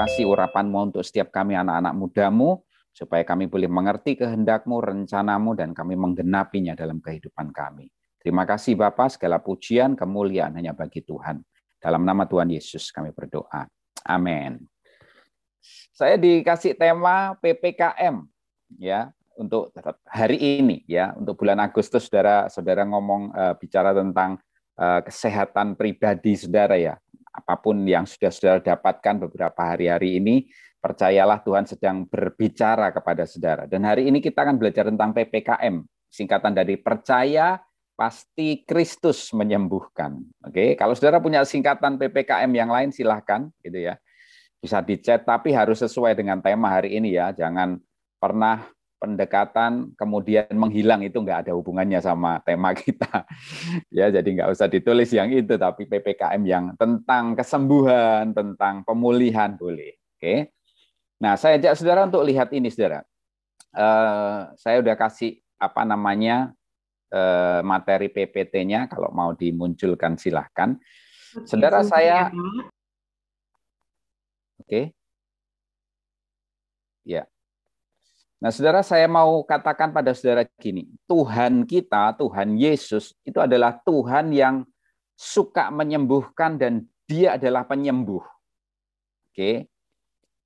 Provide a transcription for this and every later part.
kasih urapanmu untuk setiap kami anak-anak mudamu, supaya kami boleh mengerti kehendakmu, rencanamu, dan kami menggenapinya dalam kehidupan kami. Terima kasih Bapak, segala pujian, kemuliaan hanya bagi Tuhan. Dalam nama Tuhan Yesus kami berdoa. Amin. Saya dikasih tema PPKM ya untuk hari ini ya untuk bulan Agustus saudara saudara ngomong uh, bicara tentang uh, kesehatan pribadi saudara ya apapun yang sudah saudara dapatkan beberapa hari-hari ini, percayalah Tuhan sedang berbicara kepada saudara. Dan hari ini kita akan belajar tentang PPKM, singkatan dari percaya pasti Kristus menyembuhkan. Oke, kalau saudara punya singkatan PPKM yang lain silahkan gitu ya. Bisa dicet. tapi harus sesuai dengan tema hari ini ya. Jangan pernah pendekatan kemudian menghilang itu nggak ada hubungannya sama tema kita. ya, jadi nggak usah ditulis yang itu, tapi PPKM yang tentang kesembuhan, tentang pemulihan boleh. Oke. Nah, saya ajak saudara untuk lihat ini, saudara. Eh, saya udah kasih apa namanya eh, materi PPT-nya, kalau mau dimunculkan silahkan. Oke, saudara saya. Ya, Oke. Ya, Nah, saudara, saya mau katakan pada saudara gini: Tuhan kita, Tuhan Yesus, itu adalah Tuhan yang suka menyembuhkan, dan Dia adalah penyembuh. Oke,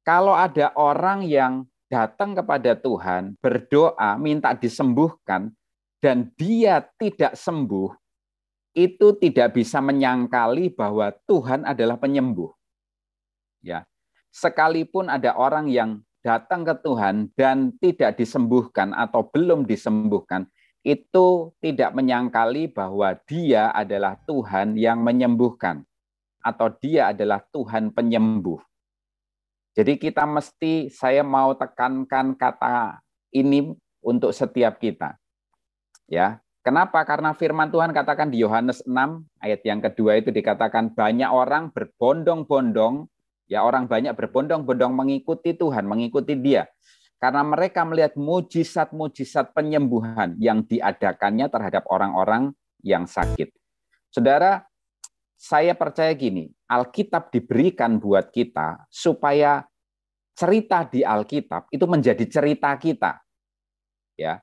kalau ada orang yang datang kepada Tuhan, berdoa, minta disembuhkan, dan dia tidak sembuh, itu tidak bisa menyangkali bahwa Tuhan adalah penyembuh. Ya, sekalipun ada orang yang datang ke Tuhan dan tidak disembuhkan atau belum disembuhkan, itu tidak menyangkali bahwa dia adalah Tuhan yang menyembuhkan atau dia adalah Tuhan penyembuh. Jadi kita mesti saya mau tekankan kata ini untuk setiap kita. Ya. Kenapa? Karena firman Tuhan katakan di Yohanes 6 ayat yang kedua itu dikatakan banyak orang berbondong-bondong Ya orang banyak berbondong-bondong mengikuti Tuhan, mengikuti Dia. Karena mereka melihat mujizat-mujizat penyembuhan yang diadakannya terhadap orang-orang yang sakit. Saudara, saya percaya gini, Alkitab diberikan buat kita supaya cerita di Alkitab itu menjadi cerita kita. Ya.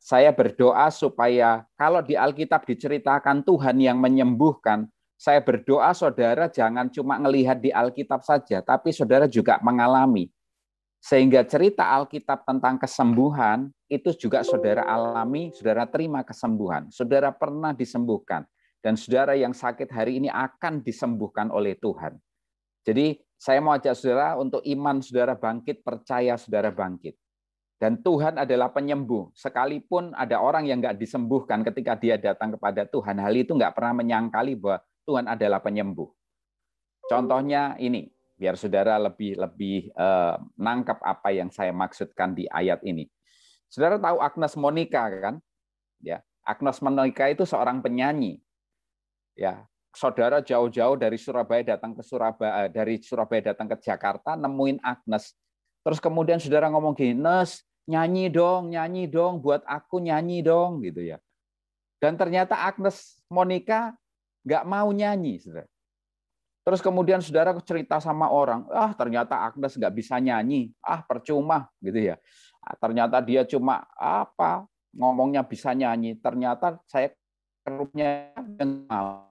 Saya berdoa supaya kalau di Alkitab diceritakan Tuhan yang menyembuhkan, saya berdoa saudara jangan cuma melihat di Alkitab saja, tapi saudara juga mengalami. Sehingga cerita Alkitab tentang kesembuhan itu juga saudara alami, saudara terima kesembuhan. Saudara pernah disembuhkan dan saudara yang sakit hari ini akan disembuhkan oleh Tuhan. Jadi saya mau ajak saudara untuk iman saudara bangkit, percaya saudara bangkit. Dan Tuhan adalah penyembuh. Sekalipun ada orang yang nggak disembuhkan ketika dia datang kepada Tuhan, hal itu nggak pernah menyangkali bahwa Tuhan adalah penyembuh. Contohnya ini, biar saudara lebih lebih eh, nangkap apa yang saya maksudkan di ayat ini. Saudara tahu Agnes Monica kan? Ya, Agnes Monica itu seorang penyanyi. Ya, saudara jauh-jauh dari Surabaya datang ke Surabaya, eh, dari Surabaya datang ke Jakarta nemuin Agnes. Terus kemudian saudara ngomong gini, "Nes, nyanyi dong, nyanyi dong buat aku nyanyi dong" gitu ya. Dan ternyata Agnes Monica nggak mau nyanyi, saudara. Terus kemudian saudara cerita sama orang, ah ternyata Agnes nggak bisa nyanyi, ah percuma gitu ya. Ah, ternyata dia cuma apa ngomongnya bisa nyanyi, ternyata saya kerupnya mau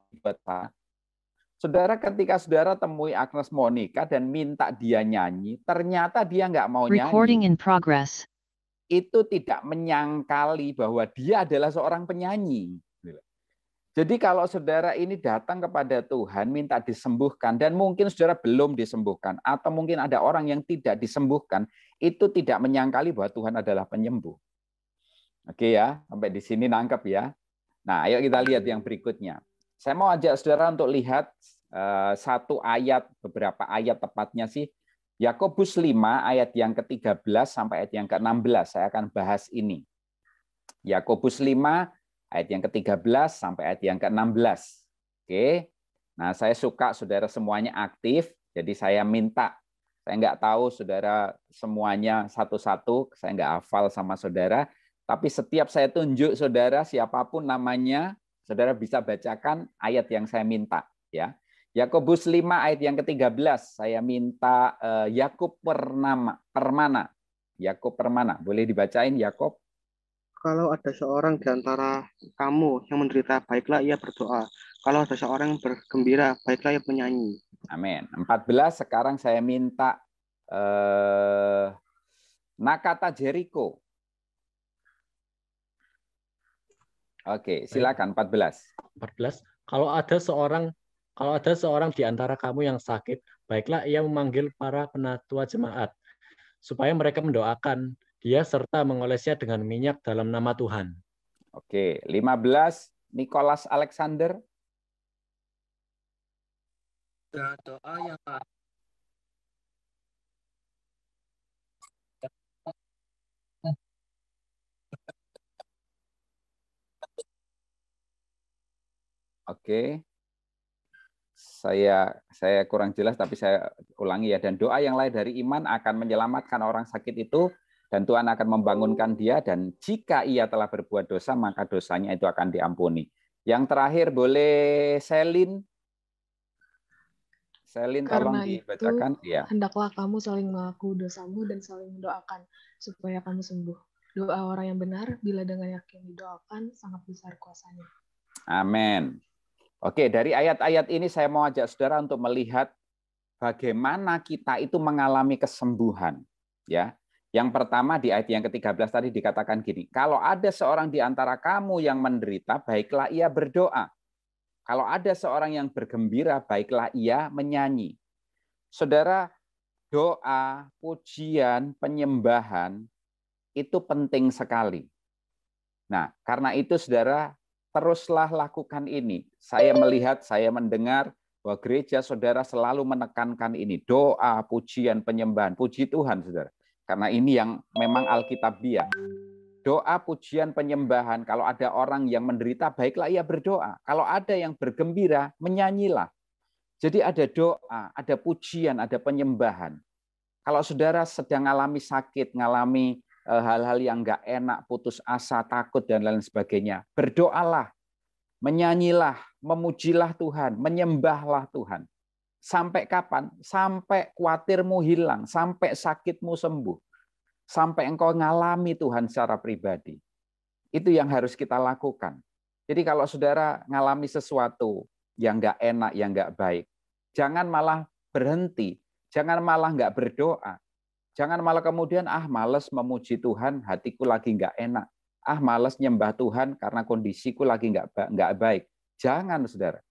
Saudara ketika saudara temui Agnes Monica dan minta dia nyanyi, ternyata dia nggak mau nyanyi. Recording in progress. Itu tidak menyangkali bahwa dia adalah seorang penyanyi. Jadi kalau saudara ini datang kepada Tuhan minta disembuhkan dan mungkin saudara belum disembuhkan atau mungkin ada orang yang tidak disembuhkan, itu tidak menyangkali bahwa Tuhan adalah penyembuh. Oke ya, sampai di sini nangkep ya. Nah, ayo kita lihat yang berikutnya. Saya mau ajak saudara untuk lihat eh, satu ayat, beberapa ayat tepatnya sih. Yakobus 5 ayat yang ke-13 sampai ayat yang ke-16 saya akan bahas ini. Yakobus 5 ayat yang ke-13 sampai ayat yang ke-16. Oke. Nah, saya suka saudara semuanya aktif, jadi saya minta saya enggak tahu saudara semuanya satu-satu, saya enggak hafal sama saudara, tapi setiap saya tunjuk saudara siapapun namanya, saudara bisa bacakan ayat yang saya minta, ya. Yakobus 5 ayat yang ke-13, saya minta eh, Yakub Pernama, Permana. Yakub Permana, boleh dibacain Yakub? Kalau ada seorang di antara kamu yang menderita, baiklah ia berdoa. Kalau ada seorang yang bergembira, baiklah ia menyanyi. Amin. 14 sekarang saya minta eh, Nakata Jericho. Oke, silakan 14. 14. Kalau ada seorang kalau ada seorang di antara kamu yang sakit, baiklah ia memanggil para penatua jemaat supaya mereka mendoakan dia serta mengolesnya dengan minyak dalam nama Tuhan. Oke, 15 Nicholas Alexander. Doa yang Oke. Saya saya kurang jelas tapi saya ulangi ya dan doa yang lain dari iman akan menyelamatkan orang sakit itu dan Tuhan akan membangunkan dia dan jika ia telah berbuat dosa maka dosanya itu akan diampuni. Yang terakhir boleh Selin Selin terbang tolong dibacakan ya. Hendaklah kamu saling mengaku dosamu dan saling mendoakan supaya kamu sembuh. Doa orang yang benar bila dengan yakin didoakan sangat besar kuasanya. Amin. Oke, dari ayat-ayat ini saya mau ajak saudara untuk melihat bagaimana kita itu mengalami kesembuhan, ya. Yang pertama di ayat yang ke-13 tadi dikatakan gini, kalau ada seorang di antara kamu yang menderita, baiklah ia berdoa. Kalau ada seorang yang bergembira, baiklah ia menyanyi. Saudara, doa, pujian, penyembahan itu penting sekali. Nah, karena itu saudara, teruslah lakukan ini. Saya melihat, saya mendengar bahwa gereja saudara selalu menekankan ini. Doa, pujian, penyembahan. Puji Tuhan, saudara. Karena ini yang memang Alkitabiah. Doa, pujian, penyembahan. Kalau ada orang yang menderita, baiklah ia berdoa. Kalau ada yang bergembira, menyanyilah. Jadi ada doa, ada pujian, ada penyembahan. Kalau saudara sedang mengalami sakit, ngalami e, hal-hal yang nggak enak, putus asa, takut, dan lain sebagainya, berdoalah, menyanyilah, memujilah Tuhan, menyembahlah Tuhan. Sampai kapan? Sampai khawatirmu hilang, sampai sakitmu sembuh, sampai engkau ngalami Tuhan secara pribadi. Itu yang harus kita lakukan. Jadi kalau saudara ngalami sesuatu yang nggak enak, yang nggak baik, jangan malah berhenti, jangan malah nggak berdoa, jangan malah kemudian ah males memuji Tuhan, hatiku lagi nggak enak, ah males nyembah Tuhan karena kondisiku lagi nggak baik. Jangan saudara.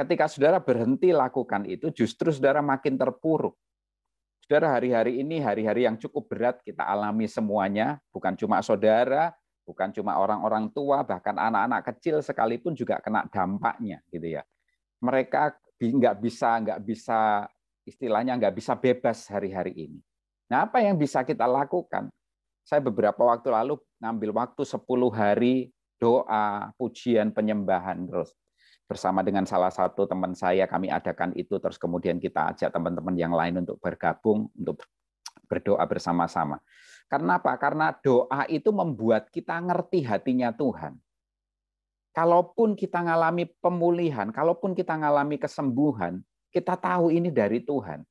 Ketika saudara berhenti lakukan itu, justru saudara makin terpuruk. Saudara, hari-hari ini hari-hari yang cukup berat kita alami semuanya, bukan cuma saudara, bukan cuma orang-orang tua, bahkan anak-anak kecil sekalipun juga kena dampaknya, gitu ya. Mereka nggak bisa, nggak bisa istilahnya nggak bisa bebas hari-hari ini. Nah, apa yang bisa kita lakukan? Saya beberapa waktu lalu ngambil waktu 10 hari doa, pujian, penyembahan terus bersama dengan salah satu teman saya kami adakan itu terus kemudian kita ajak teman-teman yang lain untuk bergabung untuk berdoa bersama-sama. Karena apa? Karena doa itu membuat kita ngerti hatinya Tuhan. Kalaupun kita mengalami pemulihan, kalaupun kita mengalami kesembuhan, kita tahu ini dari Tuhan.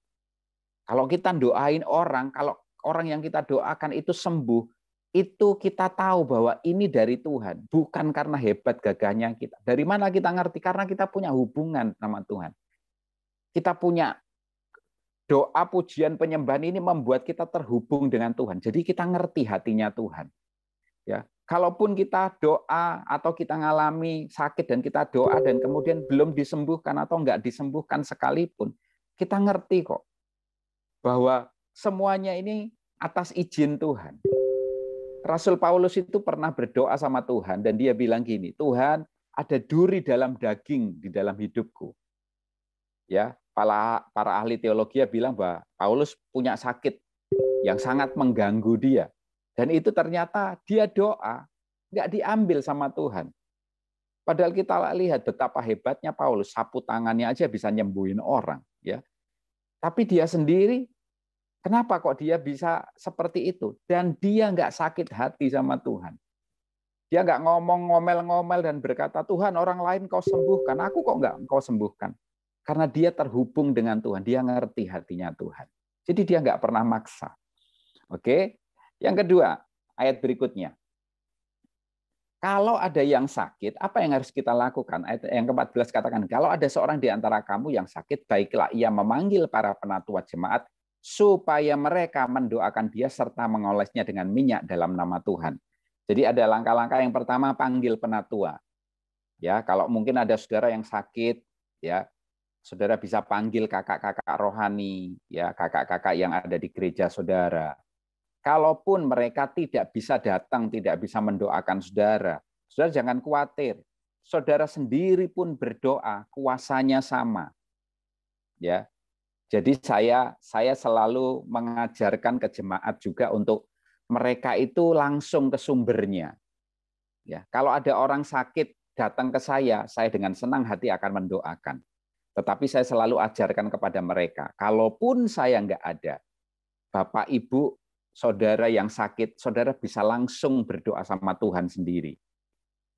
Kalau kita doain orang, kalau orang yang kita doakan itu sembuh, itu kita tahu bahwa ini dari Tuhan, bukan karena hebat gagahnya kita. Dari mana kita ngerti? Karena kita punya hubungan sama Tuhan. Kita punya doa, pujian, penyembahan ini membuat kita terhubung dengan Tuhan. Jadi kita ngerti hatinya Tuhan. Ya, kalaupun kita doa atau kita ngalami sakit dan kita doa dan kemudian belum disembuhkan atau enggak disembuhkan sekalipun, kita ngerti kok bahwa semuanya ini atas izin Tuhan. Rasul Paulus itu pernah berdoa sama Tuhan dan dia bilang gini, Tuhan ada duri dalam daging di dalam hidupku. Ya, para, para ahli teologi ya bilang bahwa Paulus punya sakit yang sangat mengganggu dia. Dan itu ternyata dia doa, nggak diambil sama Tuhan. Padahal kita lihat betapa hebatnya Paulus, sapu tangannya aja bisa nyembuhin orang. ya. Tapi dia sendiri Kenapa kok dia bisa seperti itu? Dan dia nggak sakit hati sama Tuhan. Dia nggak ngomong ngomel-ngomel dan berkata, Tuhan orang lain kau sembuhkan, aku kok nggak kau sembuhkan? Karena dia terhubung dengan Tuhan, dia ngerti hatinya Tuhan. Jadi dia nggak pernah maksa. Oke, yang kedua, ayat berikutnya. Kalau ada yang sakit, apa yang harus kita lakukan? Ayat yang ke-14 katakan, kalau ada seorang di antara kamu yang sakit, baiklah ia memanggil para penatua jemaat supaya mereka mendoakan dia serta mengolesnya dengan minyak dalam nama Tuhan. Jadi ada langkah-langkah yang pertama panggil penatua. Ya, kalau mungkin ada saudara yang sakit, ya, saudara bisa panggil kakak-kakak rohani, ya, kakak-kakak yang ada di gereja saudara. Kalaupun mereka tidak bisa datang, tidak bisa mendoakan saudara, saudara jangan khawatir. Saudara sendiri pun berdoa, kuasanya sama. Ya, jadi saya saya selalu mengajarkan ke jemaat juga untuk mereka itu langsung ke sumbernya. Ya, kalau ada orang sakit datang ke saya, saya dengan senang hati akan mendoakan. Tetapi saya selalu ajarkan kepada mereka, kalaupun saya nggak ada, Bapak, Ibu, saudara yang sakit, saudara bisa langsung berdoa sama Tuhan sendiri.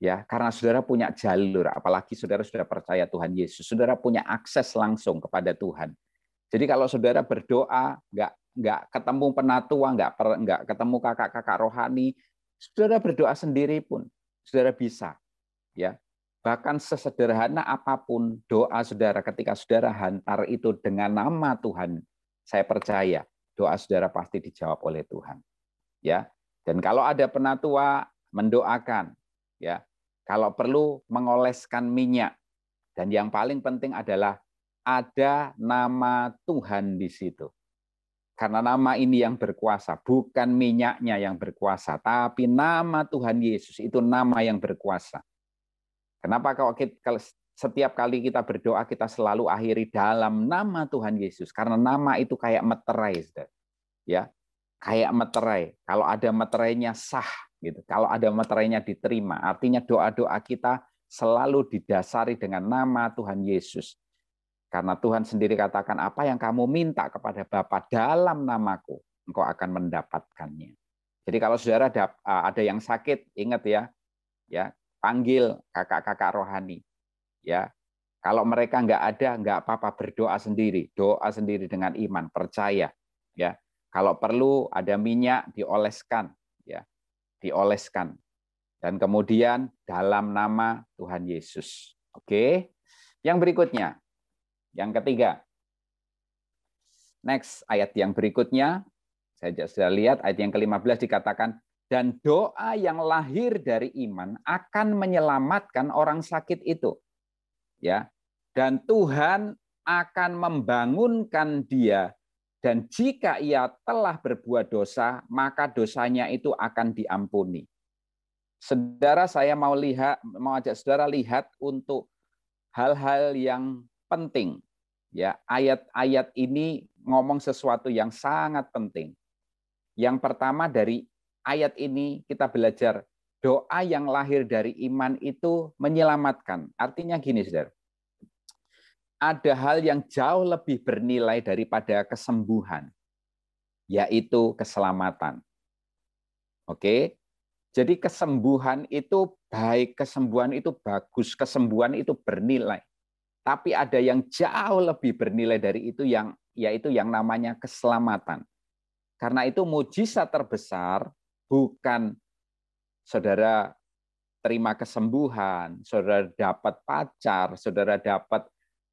Ya, karena saudara punya jalur, apalagi saudara sudah percaya Tuhan Yesus, saudara punya akses langsung kepada Tuhan jadi kalau saudara berdoa, nggak nggak ketemu penatua, nggak per, nggak ketemu kakak-kakak rohani, saudara berdoa sendiri pun saudara bisa, ya. Bahkan sesederhana apapun doa saudara ketika saudara hantar itu dengan nama Tuhan, saya percaya doa saudara pasti dijawab oleh Tuhan. Ya. Dan kalau ada penatua mendoakan, ya. Kalau perlu mengoleskan minyak. Dan yang paling penting adalah ada nama Tuhan di situ. Karena nama ini yang berkuasa, bukan minyaknya yang berkuasa, tapi nama Tuhan Yesus itu nama yang berkuasa. Kenapa kalau setiap kali kita berdoa kita selalu akhiri dalam nama Tuhan Yesus? Karena nama itu kayak meterai, ya kayak meterai. Kalau ada meterainya sah, gitu. Kalau ada meterainya diterima, artinya doa-doa kita selalu didasari dengan nama Tuhan Yesus. Karena Tuhan sendiri katakan, apa yang kamu minta kepada Bapa dalam namaku, engkau akan mendapatkannya. Jadi kalau saudara eh, ada, yang sakit, ingat ya, ya panggil kakak-kakak rohani. Ya, kalau mereka nggak ada, nggak apa-apa berdoa sendiri, doa sendiri dengan iman, percaya. Ya, kalau perlu ada minyak dioleskan, ya, dioleskan. Dan kemudian dalam nama Tuhan Yesus. Oke, yang berikutnya yang ketiga, next ayat yang berikutnya, saya sudah lihat ayat yang ke-15 dikatakan, dan doa yang lahir dari iman akan menyelamatkan orang sakit itu. Ya. Dan Tuhan akan membangunkan dia dan jika ia telah berbuat dosa, maka dosanya itu akan diampuni. Saudara saya mau lihat mau ajak saudara lihat untuk hal-hal yang penting. Ya, ayat-ayat ini ngomong sesuatu yang sangat penting. Yang pertama dari ayat ini kita belajar doa yang lahir dari iman itu menyelamatkan. Artinya gini, Saudara. Ada hal yang jauh lebih bernilai daripada kesembuhan, yaitu keselamatan. Oke. Jadi kesembuhan itu baik, kesembuhan itu bagus, kesembuhan itu bernilai. Tapi ada yang jauh lebih bernilai dari itu yang yaitu yang namanya keselamatan. Karena itu mujizat terbesar bukan saudara terima kesembuhan, saudara dapat pacar, saudara dapat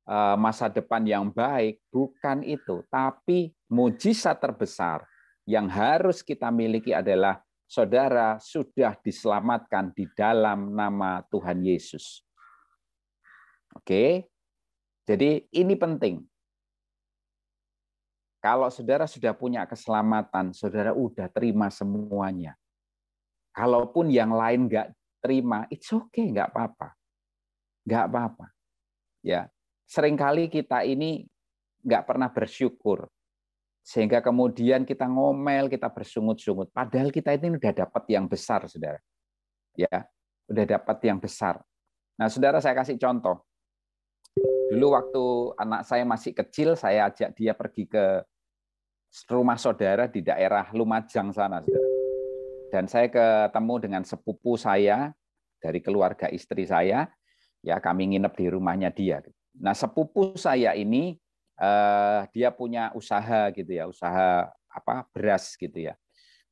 eh, masa depan yang baik, bukan itu. Tapi mujizat terbesar yang harus kita miliki adalah saudara sudah diselamatkan di dalam nama Tuhan Yesus. Oke, jadi ini penting. Kalau saudara sudah punya keselamatan, saudara udah terima semuanya. Kalaupun yang lain nggak terima, it's okay, nggak apa-apa. Nggak apa-apa. Ya, seringkali kita ini nggak pernah bersyukur. Sehingga kemudian kita ngomel, kita bersungut-sungut. Padahal kita ini udah dapat yang besar, saudara. Ya, udah dapat yang besar. Nah, saudara saya kasih contoh. Dulu waktu anak saya masih kecil, saya ajak dia pergi ke rumah saudara di daerah Lumajang sana. Saudara. Dan saya ketemu dengan sepupu saya dari keluarga istri saya. Ya, kami nginep di rumahnya dia. Nah, sepupu saya ini eh, dia punya usaha gitu ya, usaha apa beras gitu ya.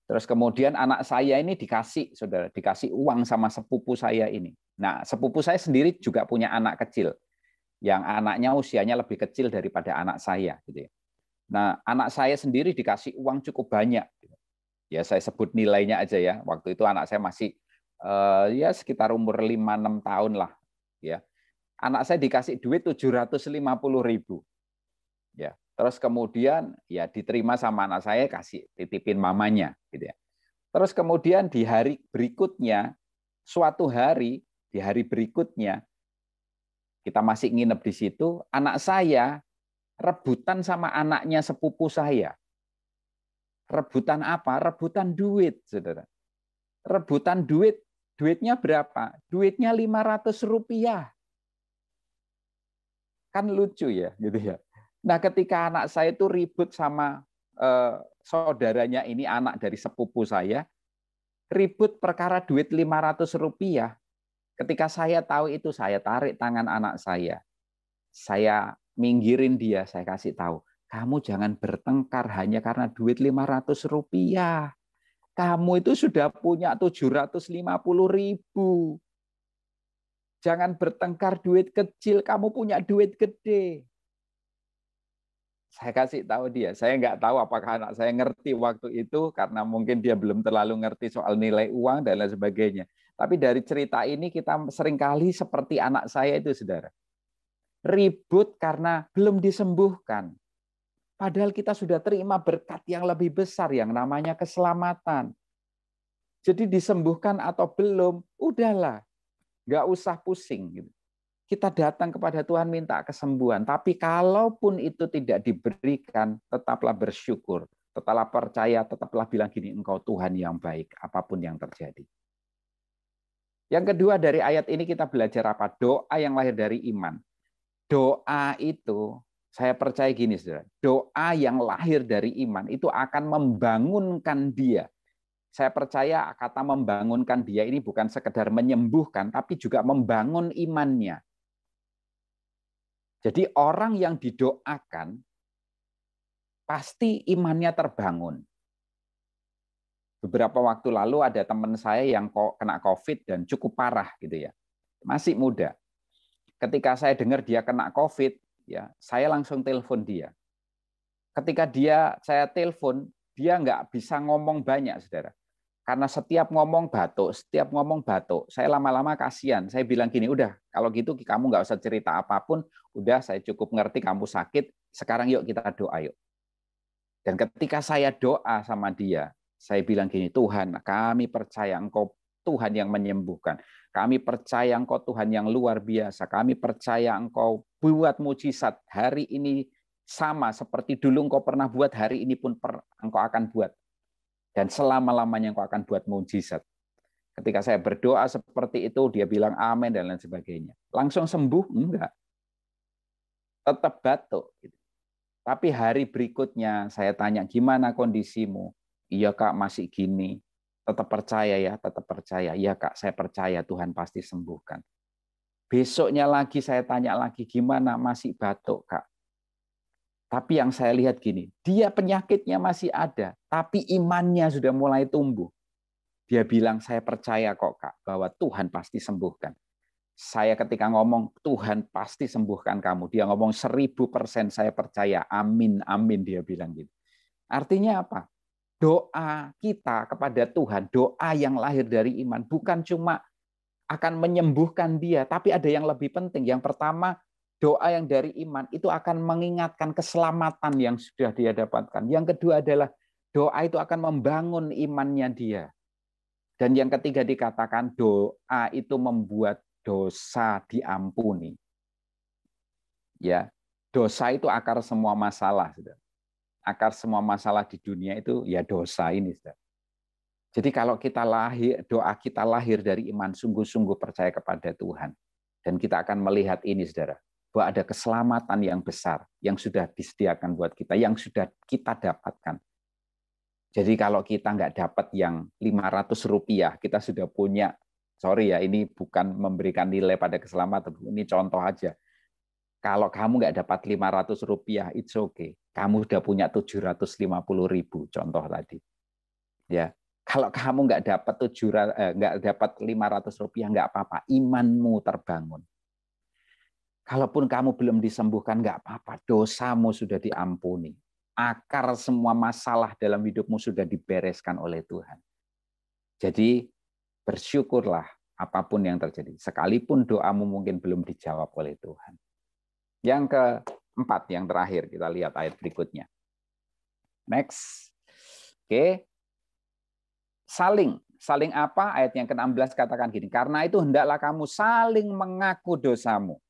Terus kemudian anak saya ini dikasih, saudara, dikasih uang sama sepupu saya ini. Nah, sepupu saya sendiri juga punya anak kecil yang anaknya usianya lebih kecil daripada anak saya. Gitu ya. Nah, anak saya sendiri dikasih uang cukup banyak. Gitu. Ya, saya sebut nilainya aja ya. Waktu itu anak saya masih eh, ya sekitar umur 5-6 tahun lah. Ya. Anak saya dikasih duit tujuh 750 ribu. Ya. Terus kemudian ya diterima sama anak saya kasih titipin mamanya gitu ya. Terus kemudian di hari berikutnya suatu hari di hari berikutnya kita masih nginep di situ, anak saya rebutan sama anaknya sepupu saya. Rebutan apa? Rebutan duit, saudara. Rebutan duit, duitnya berapa? Duitnya 500 rupiah. Kan lucu ya, gitu ya. Nah, ketika anak saya itu ribut sama eh, saudaranya ini anak dari sepupu saya, ribut perkara duit 500 rupiah, Ketika saya tahu itu, saya tarik tangan anak saya. Saya minggirin dia, saya kasih tahu. Kamu jangan bertengkar hanya karena duit 500 rupiah. Kamu itu sudah punya 750 ribu. Jangan bertengkar duit kecil, kamu punya duit gede. Saya kasih tahu dia, saya nggak tahu apakah anak saya ngerti waktu itu karena mungkin dia belum terlalu ngerti soal nilai uang dan lain sebagainya. Tapi dari cerita ini kita seringkali seperti anak saya itu, saudara. Ribut karena belum disembuhkan. Padahal kita sudah terima berkat yang lebih besar, yang namanya keselamatan. Jadi disembuhkan atau belum, udahlah. Nggak usah pusing. Gitu. Kita datang kepada Tuhan minta kesembuhan. Tapi kalaupun itu tidak diberikan, tetaplah bersyukur. Tetaplah percaya, tetaplah bilang gini, engkau Tuhan yang baik, apapun yang terjadi. Yang kedua dari ayat ini kita belajar apa? Doa yang lahir dari iman. Doa itu saya percaya gini Saudara, doa yang lahir dari iman itu akan membangunkan dia. Saya percaya kata membangunkan dia ini bukan sekedar menyembuhkan tapi juga membangun imannya. Jadi orang yang didoakan pasti imannya terbangun beberapa waktu lalu ada teman saya yang kena COVID dan cukup parah gitu ya. Masih muda. Ketika saya dengar dia kena COVID, ya saya langsung telepon dia. Ketika dia saya telepon, dia nggak bisa ngomong banyak, saudara. Karena setiap ngomong batuk, setiap ngomong batuk, saya lama-lama kasihan. Saya bilang gini, udah kalau gitu kamu nggak usah cerita apapun, udah saya cukup ngerti kamu sakit. Sekarang yuk kita doa yuk. Dan ketika saya doa sama dia, saya bilang gini, Tuhan, nah kami percaya Engkau Tuhan yang menyembuhkan. Kami percaya Engkau Tuhan yang luar biasa. Kami percaya Engkau buat mujizat hari ini sama seperti dulu Engkau pernah buat, hari ini pun per, Engkau akan buat. Dan selama-lamanya Engkau akan buat mujizat. Ketika saya berdoa seperti itu, dia bilang amin dan lain sebagainya. Langsung sembuh? Enggak. Tetap batuk. Gitu. Tapi hari berikutnya saya tanya, gimana kondisimu? iya kak masih gini, tetap percaya ya, tetap percaya. Iya kak, saya percaya Tuhan pasti sembuhkan. Besoknya lagi saya tanya lagi gimana masih batuk kak. Tapi yang saya lihat gini, dia penyakitnya masih ada, tapi imannya sudah mulai tumbuh. Dia bilang saya percaya kok kak bahwa Tuhan pasti sembuhkan. Saya ketika ngomong Tuhan pasti sembuhkan kamu. Dia ngomong seribu persen saya percaya. Amin, amin dia bilang gitu. Artinya apa? doa kita kepada Tuhan, doa yang lahir dari iman, bukan cuma akan menyembuhkan dia, tapi ada yang lebih penting. Yang pertama, doa yang dari iman itu akan mengingatkan keselamatan yang sudah dia dapatkan. Yang kedua adalah doa itu akan membangun imannya dia. Dan yang ketiga dikatakan doa itu membuat dosa diampuni. Ya, dosa itu akar semua masalah. Saudara akar semua masalah di dunia itu ya dosa ini. Saudara. Jadi kalau kita lahir, doa kita lahir dari iman sungguh-sungguh percaya kepada Tuhan. Dan kita akan melihat ini, saudara, bahwa ada keselamatan yang besar yang sudah disediakan buat kita, yang sudah kita dapatkan. Jadi kalau kita nggak dapat yang 500 rupiah, kita sudah punya, sorry ya, ini bukan memberikan nilai pada keselamatan, ini contoh aja. Kalau kamu nggak dapat 500 rupiah, it's okay. Kamu sudah punya 750 ribu, contoh tadi. Ya, kalau kamu nggak dapat 700, eh, nggak dapat 500 rupiah, nggak apa-apa. Imanmu terbangun. Kalaupun kamu belum disembuhkan, nggak apa-apa. Dosamu sudah diampuni. Akar semua masalah dalam hidupmu sudah dibereskan oleh Tuhan. Jadi bersyukurlah apapun yang terjadi. Sekalipun doamu mungkin belum dijawab oleh Tuhan. Yang keempat, yang terakhir, kita lihat ayat berikutnya. Next. Oke. Saling. Saling apa? Ayat yang ke-16 katakan gini, karena itu hendaklah kamu saling mengaku dosamu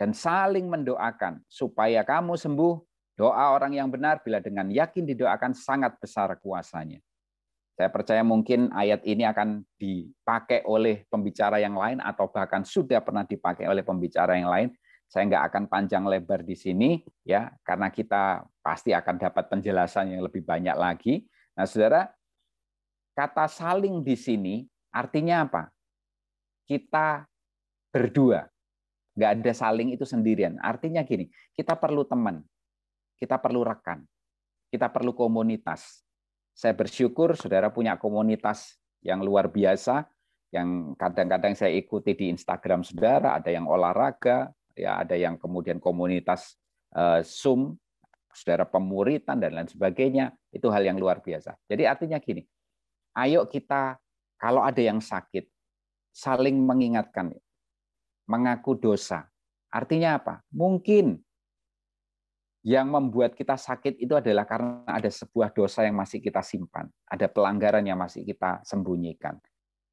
dan saling mendoakan supaya kamu sembuh. Doa orang yang benar bila dengan yakin didoakan sangat besar kuasanya. Saya percaya mungkin ayat ini akan dipakai oleh pembicara yang lain atau bahkan sudah pernah dipakai oleh pembicara yang lain saya nggak akan panjang lebar di sini ya, karena kita pasti akan dapat penjelasan yang lebih banyak lagi. Nah, saudara, kata saling di sini artinya apa? Kita berdua, nggak ada saling itu sendirian. Artinya gini, kita perlu teman, kita perlu rekan, kita perlu komunitas. Saya bersyukur saudara punya komunitas yang luar biasa, yang kadang-kadang saya ikuti di Instagram saudara, ada yang olahraga, ya ada yang kemudian komunitas eh, Zoom saudara pemuritan dan lain sebagainya itu hal yang luar biasa jadi artinya gini ayo kita kalau ada yang sakit saling mengingatkan mengaku dosa artinya apa mungkin yang membuat kita sakit itu adalah karena ada sebuah dosa yang masih kita simpan, ada pelanggaran yang masih kita sembunyikan.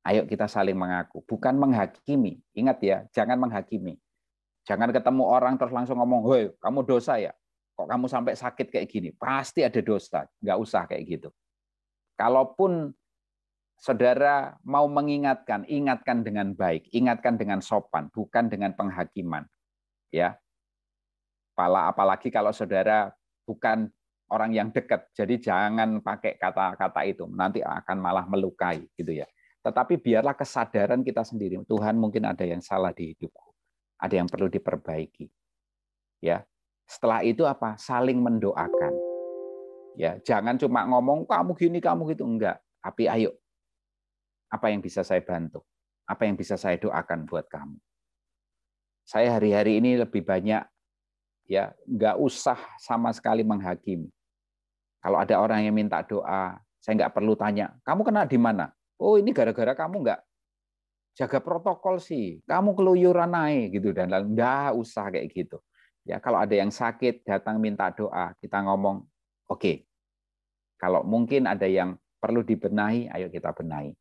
Ayo kita saling mengaku, bukan menghakimi. Ingat ya, jangan menghakimi. Jangan ketemu orang terus langsung ngomong, "Hei, kamu dosa ya? Kok kamu sampai sakit kayak gini?" Pasti ada dosa, nggak usah kayak gitu. Kalaupun saudara mau mengingatkan, ingatkan dengan baik, ingatkan dengan sopan, bukan dengan penghakiman. Ya. Pala apalagi kalau saudara bukan orang yang dekat. Jadi jangan pakai kata-kata itu, nanti akan malah melukai gitu ya. Tetapi biarlah kesadaran kita sendiri, Tuhan mungkin ada yang salah di hidupku ada yang perlu diperbaiki. Ya. Setelah itu apa? Saling mendoakan. Ya, jangan cuma ngomong kamu gini, kamu gitu enggak. Tapi ayo. Apa yang bisa saya bantu? Apa yang bisa saya doakan buat kamu? Saya hari-hari ini lebih banyak ya, enggak usah sama sekali menghakimi. Kalau ada orang yang minta doa, saya enggak perlu tanya, kamu kena di mana? Oh ini gara-gara kamu enggak jaga protokol sih. Kamu keluyuran naik gitu dan lain nggak usah kayak gitu. Ya kalau ada yang sakit datang minta doa, kita ngomong oke. Okay. Kalau mungkin ada yang perlu dibenahi, ayo kita benahi.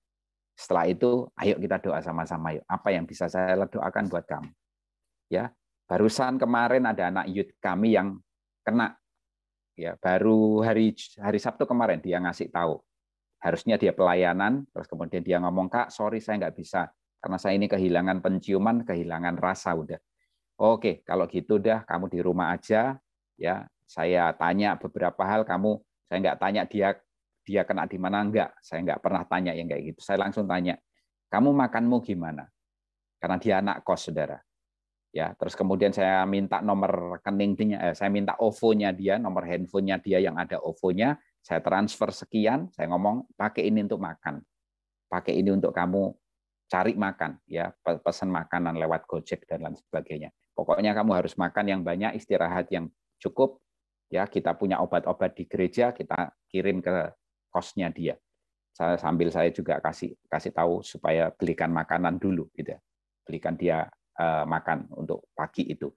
Setelah itu, ayo kita doa sama-sama. Yuk. Apa yang bisa saya doakan buat kamu? Ya, barusan kemarin ada anak yud kami yang kena. Ya, baru hari hari Sabtu kemarin dia ngasih tahu harusnya dia pelayanan terus kemudian dia ngomong kak sorry saya nggak bisa karena saya ini kehilangan penciuman, kehilangan rasa udah. Oke, kalau gitu dah kamu di rumah aja ya. Saya tanya beberapa hal kamu, saya nggak tanya dia dia kena di mana enggak. Saya nggak pernah tanya yang kayak gitu. Saya langsung tanya, kamu makanmu gimana? Karena dia anak kos, saudara. Ya, terus kemudian saya minta nomor rekeningnya, eh, saya minta OVO-nya dia, nomor handphonenya dia yang ada OVO-nya, saya transfer sekian, saya ngomong pakai ini untuk makan, pakai ini untuk kamu cari makan ya pesan makanan lewat Gojek dan lain sebagainya. Pokoknya kamu harus makan yang banyak, istirahat yang cukup. Ya, kita punya obat-obat di gereja, kita kirim ke kosnya dia. Saya sambil saya juga kasih kasih tahu supaya belikan makanan dulu gitu. Ya. Belikan dia uh, makan untuk pagi itu.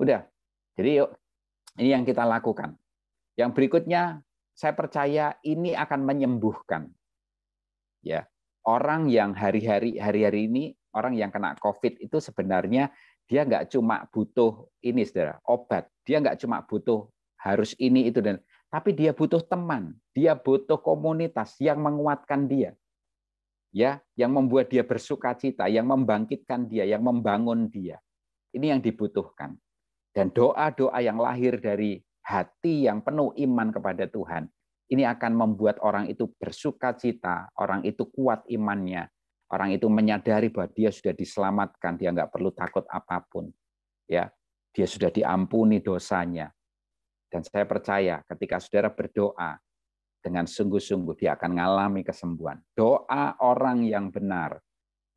Udah. Jadi yuk ini yang kita lakukan. Yang berikutnya saya percaya ini akan menyembuhkan. Ya, orang yang hari-hari hari-hari ini orang yang kena COVID itu sebenarnya dia nggak cuma butuh ini saudara obat, dia nggak cuma butuh harus ini itu dan tapi dia butuh teman, dia butuh komunitas yang menguatkan dia, ya, yang membuat dia bersuka cita, yang membangkitkan dia, yang membangun dia. Ini yang dibutuhkan. Dan doa-doa yang lahir dari hati yang penuh iman kepada Tuhan ini akan membuat orang itu bersuka cita, orang itu kuat imannya, orang itu menyadari bahwa dia sudah diselamatkan, dia nggak perlu takut apapun. Ya, dia sudah diampuni dosanya. Dan saya percaya ketika saudara berdoa dengan sungguh-sungguh, dia akan mengalami kesembuhan. Doa orang yang benar,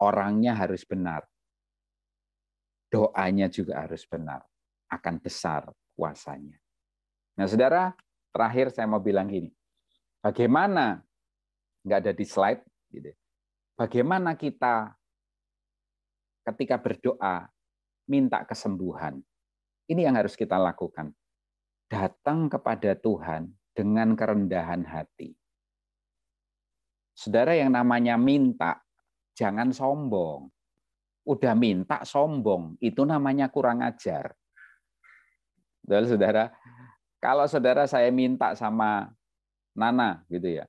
orangnya harus benar. Doanya juga harus benar. Akan besar kuasanya. Nah, saudara, terakhir saya mau bilang gini. Bagaimana? Nggak ada di slide. Gitu. Bagaimana kita ketika berdoa minta kesembuhan? Ini yang harus kita lakukan. Datang kepada Tuhan dengan kerendahan hati. Saudara yang namanya minta, jangan sombong. Udah minta sombong, itu namanya kurang ajar. Betul, saudara, kalau saudara saya minta sama Nana gitu ya.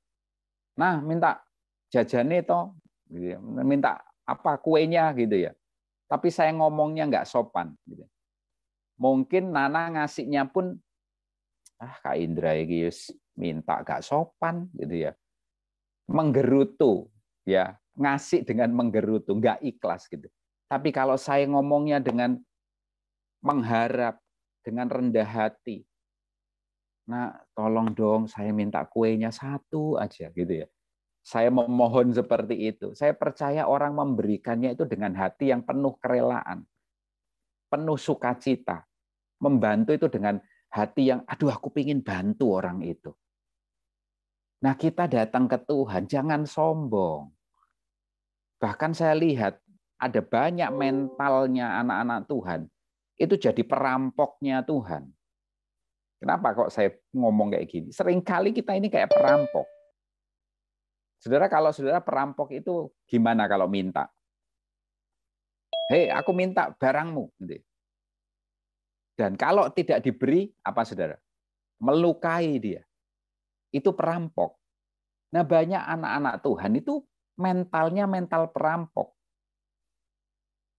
Nah, minta jajannya to, gitu ya. minta apa kuenya gitu ya. Tapi saya ngomongnya nggak sopan. Gitu. Mungkin Nana ngasihnya pun, ah Kak Indra ini minta nggak sopan gitu ya. Menggerutu ya ngasih dengan menggerutu nggak ikhlas gitu. Tapi kalau saya ngomongnya dengan mengharap, dengan rendah hati, nak tolong dong saya minta kuenya satu aja gitu ya. Saya memohon seperti itu. Saya percaya orang memberikannya itu dengan hati yang penuh kerelaan, penuh sukacita. Membantu itu dengan hati yang aduh aku pingin bantu orang itu. Nah kita datang ke Tuhan jangan sombong. Bahkan saya lihat ada banyak mentalnya anak-anak Tuhan itu jadi perampoknya Tuhan Kenapa kok saya ngomong kayak gini? Seringkali kita ini kayak perampok. Saudara, kalau saudara perampok itu gimana kalau minta? Hei, aku minta barangmu. Dan kalau tidak diberi, apa saudara? Melukai dia. Itu perampok. Nah banyak anak-anak Tuhan itu mentalnya mental perampok.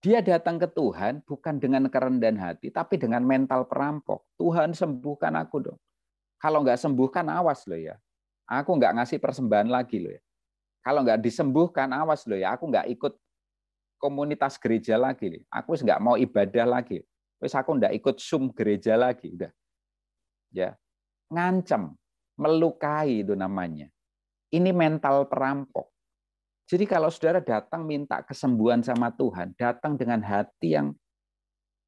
Dia datang ke Tuhan bukan dengan kerendahan hati, tapi dengan mental perampok. Tuhan sembuhkan aku dong. Kalau nggak sembuhkan awas loh ya. Aku nggak ngasih persembahan lagi loh ya. Kalau nggak disembuhkan awas loh ya. Aku nggak ikut komunitas gereja lagi. Loh. Aku nggak mau ibadah lagi. Wes aku nggak ikut sum gereja lagi. Udah. Ya, ngancam, melukai itu namanya. Ini mental perampok. Jadi kalau saudara datang minta kesembuhan sama Tuhan, datang dengan hati yang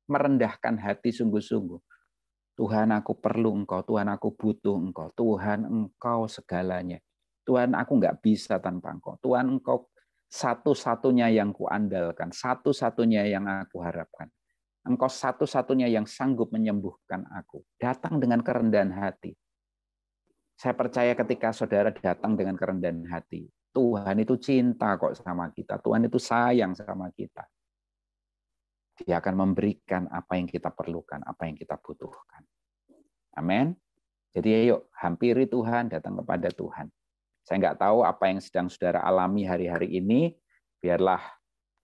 merendahkan hati sungguh-sungguh. Tuhan aku perlu engkau, Tuhan aku butuh engkau, Tuhan engkau segalanya. Tuhan aku nggak bisa tanpa engkau, Tuhan engkau satu-satunya yang kuandalkan, satu-satunya yang aku harapkan. Engkau satu-satunya yang sanggup menyembuhkan aku. Datang dengan kerendahan hati. Saya percaya ketika saudara datang dengan kerendahan hati, Tuhan itu cinta kok sama kita. Tuhan itu sayang sama kita. Dia akan memberikan apa yang kita perlukan, apa yang kita butuhkan. Amin. Jadi ayo hampiri Tuhan, datang kepada Tuhan. Saya nggak tahu apa yang sedang saudara alami hari-hari ini. Biarlah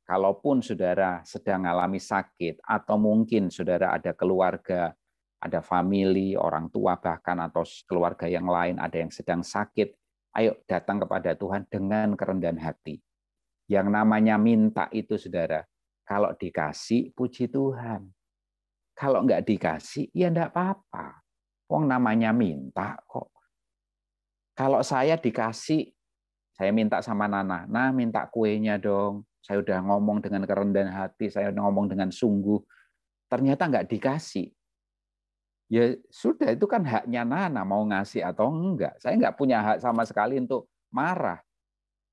kalaupun saudara sedang alami sakit atau mungkin saudara ada keluarga, ada family, orang tua bahkan atau keluarga yang lain ada yang sedang sakit, Ayo datang kepada Tuhan dengan kerendahan hati. Yang namanya minta itu, saudara, kalau dikasih, puji Tuhan. Kalau nggak dikasih, ya enggak apa-apa. Wong namanya minta kok. Kalau saya dikasih, saya minta sama Nana, nah minta kuenya dong. Saya udah ngomong dengan kerendahan hati, saya udah ngomong dengan sungguh. Ternyata nggak dikasih ya sudah itu kan haknya Nana mau ngasih atau enggak. Saya enggak punya hak sama sekali untuk marah.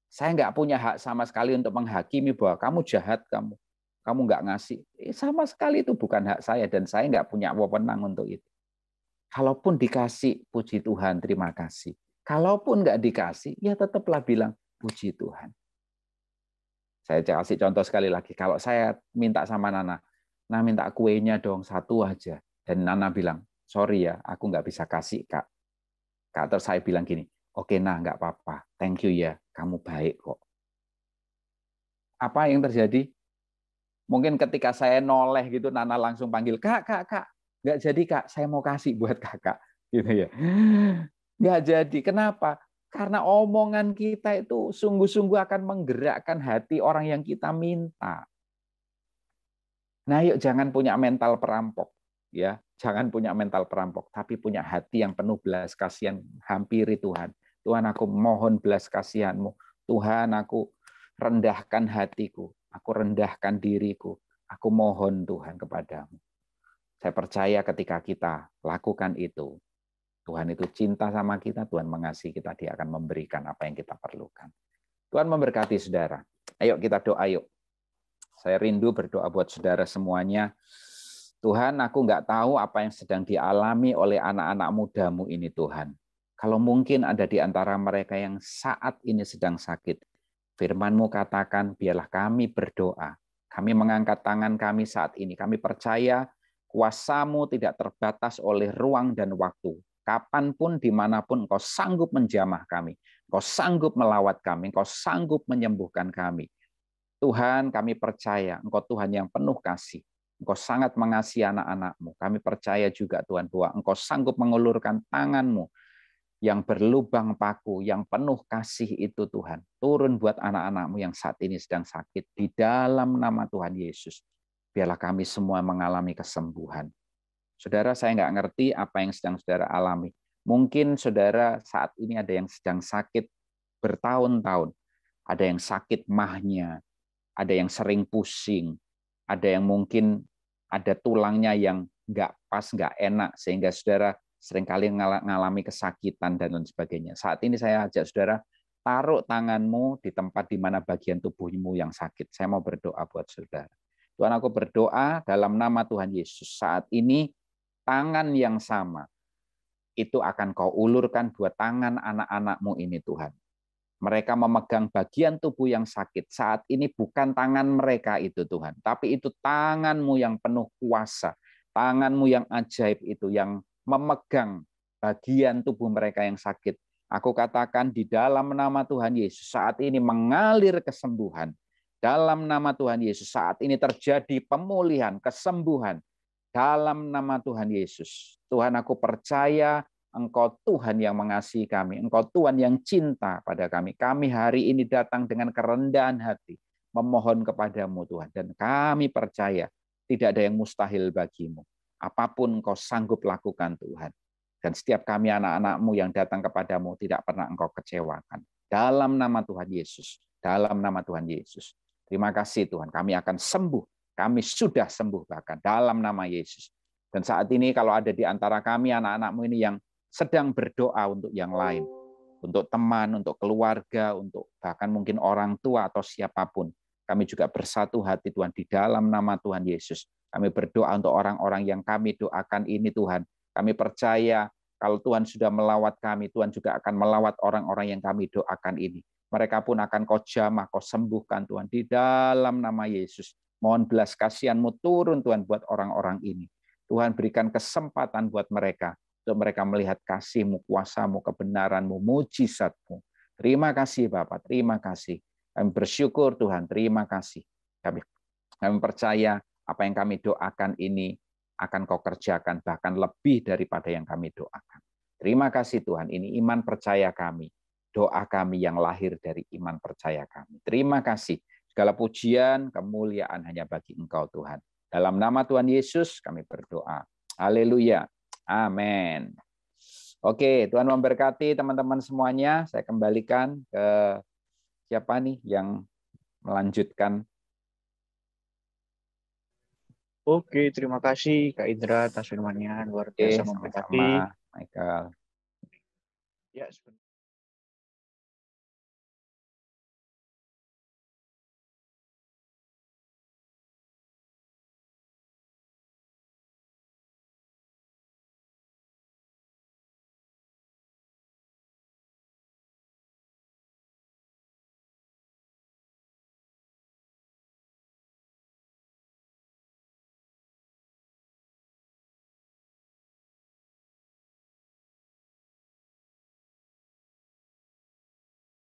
Saya enggak punya hak sama sekali untuk menghakimi bahwa kamu jahat kamu. Kamu enggak ngasih. Eh, sama sekali itu bukan hak saya dan saya enggak punya wewenang untuk itu. Kalaupun dikasih, puji Tuhan, terima kasih. Kalaupun enggak dikasih, ya tetaplah bilang, puji Tuhan. Saya kasih contoh sekali lagi. Kalau saya minta sama Nana, Nah minta kuenya dong satu aja. Dan Nana bilang, sorry ya, aku nggak bisa kasih kak. Kak terus saya bilang gini, oke okay, nah nggak apa-apa, thank you ya, kamu baik kok. Apa yang terjadi? Mungkin ketika saya noleh gitu, Nana langsung panggil kak, kak, kak, nggak jadi kak, saya mau kasih buat kakak, gitu ya. Nggak jadi, kenapa? Karena omongan kita itu sungguh-sungguh akan menggerakkan hati orang yang kita minta. Nah, yuk jangan punya mental perampok, ya. Jangan punya mental perampok, tapi punya hati yang penuh belas kasihan, hampiri Tuhan. Tuhan aku mohon belas kasihanmu. Tuhan aku rendahkan hatiku, aku rendahkan diriku. Aku mohon Tuhan kepadamu. Saya percaya ketika kita lakukan itu, Tuhan itu cinta sama kita, Tuhan mengasihi kita, Dia akan memberikan apa yang kita perlukan. Tuhan memberkati saudara. Ayo kita doa yuk. Saya rindu berdoa buat saudara semuanya. Tuhan, aku nggak tahu apa yang sedang dialami oleh anak-anak mudamu ini, Tuhan. Kalau mungkin ada di antara mereka yang saat ini sedang sakit, firmanmu katakan, biarlah kami berdoa. Kami mengangkat tangan kami saat ini. Kami percaya kuasamu tidak terbatas oleh ruang dan waktu. Kapanpun, dimanapun, engkau sanggup menjamah kami. Engkau sanggup melawat kami. Engkau sanggup menyembuhkan kami. Tuhan, kami percaya Engkau Tuhan yang penuh kasih. Engkau sangat mengasihi anak-anakmu. Kami percaya juga Tuhan bahwa Engkau sanggup mengulurkan tanganmu yang berlubang paku, yang penuh kasih itu Tuhan. Turun buat anak-anakmu yang saat ini sedang sakit. Di dalam nama Tuhan Yesus. Biarlah kami semua mengalami kesembuhan. Saudara, saya nggak ngerti apa yang sedang saudara alami. Mungkin saudara saat ini ada yang sedang sakit bertahun-tahun. Ada yang sakit mahnya. Ada yang sering pusing ada yang mungkin ada tulangnya yang nggak pas, nggak enak, sehingga saudara seringkali mengalami kesakitan dan lain sebagainya. Saat ini saya ajak saudara, taruh tanganmu di tempat di mana bagian tubuhmu yang sakit. Saya mau berdoa buat saudara. Tuhan aku berdoa dalam nama Tuhan Yesus. Saat ini tangan yang sama itu akan kau ulurkan buat tangan anak-anakmu ini Tuhan. Mereka memegang bagian tubuh yang sakit. Saat ini bukan tangan mereka itu Tuhan, tapi itu tanganmu yang penuh kuasa. Tanganmu yang ajaib itu yang memegang bagian tubuh mereka yang sakit. Aku katakan di dalam nama Tuhan Yesus saat ini mengalir kesembuhan. Dalam nama Tuhan Yesus saat ini terjadi pemulihan, kesembuhan. Dalam nama Tuhan Yesus. Tuhan aku percaya Engkau Tuhan yang mengasihi kami, Engkau Tuhan yang cinta pada kami. Kami hari ini datang dengan kerendahan hati, memohon kepadamu Tuhan. Dan kami percaya tidak ada yang mustahil bagimu. Apapun engkau sanggup lakukan Tuhan. Dan setiap kami anak-anakmu yang datang kepadamu tidak pernah engkau kecewakan. Dalam nama Tuhan Yesus. Dalam nama Tuhan Yesus. Terima kasih Tuhan. Kami akan sembuh. Kami sudah sembuh bahkan dalam nama Yesus. Dan saat ini kalau ada di antara kami anak-anakmu ini yang sedang berdoa untuk yang lain, untuk teman, untuk keluarga, untuk bahkan mungkin orang tua atau siapapun. Kami juga bersatu hati Tuhan di dalam nama Tuhan Yesus. Kami berdoa untuk orang-orang yang kami doakan ini Tuhan. Kami percaya kalau Tuhan sudah melawat kami, Tuhan juga akan melawat orang-orang yang kami doakan ini. Mereka pun akan kau jamah, kau sembuhkan Tuhan di dalam nama Yesus. Mohon belas kasihanmu turun Tuhan buat orang-orang ini. Tuhan berikan kesempatan buat mereka untuk mereka melihat kasihmu, kuasamu, kebenaranmu, mujizatmu. Terima kasih Bapak, terima kasih. Kami bersyukur Tuhan, terima kasih. Kami, kami percaya apa yang kami doakan ini akan kau kerjakan, bahkan lebih daripada yang kami doakan. Terima kasih Tuhan, ini iman percaya kami. Doa kami yang lahir dari iman percaya kami. Terima kasih. Segala pujian, kemuliaan hanya bagi Engkau Tuhan. Dalam nama Tuhan Yesus kami berdoa. Haleluya. Amin. Oke, Tuhan memberkati teman-teman semuanya. Saya kembalikan ke siapa nih yang melanjutkan. Oke, terima kasih Kak Indra atas firmannya luar biasa memberkati. Michael. Ya, sebentar.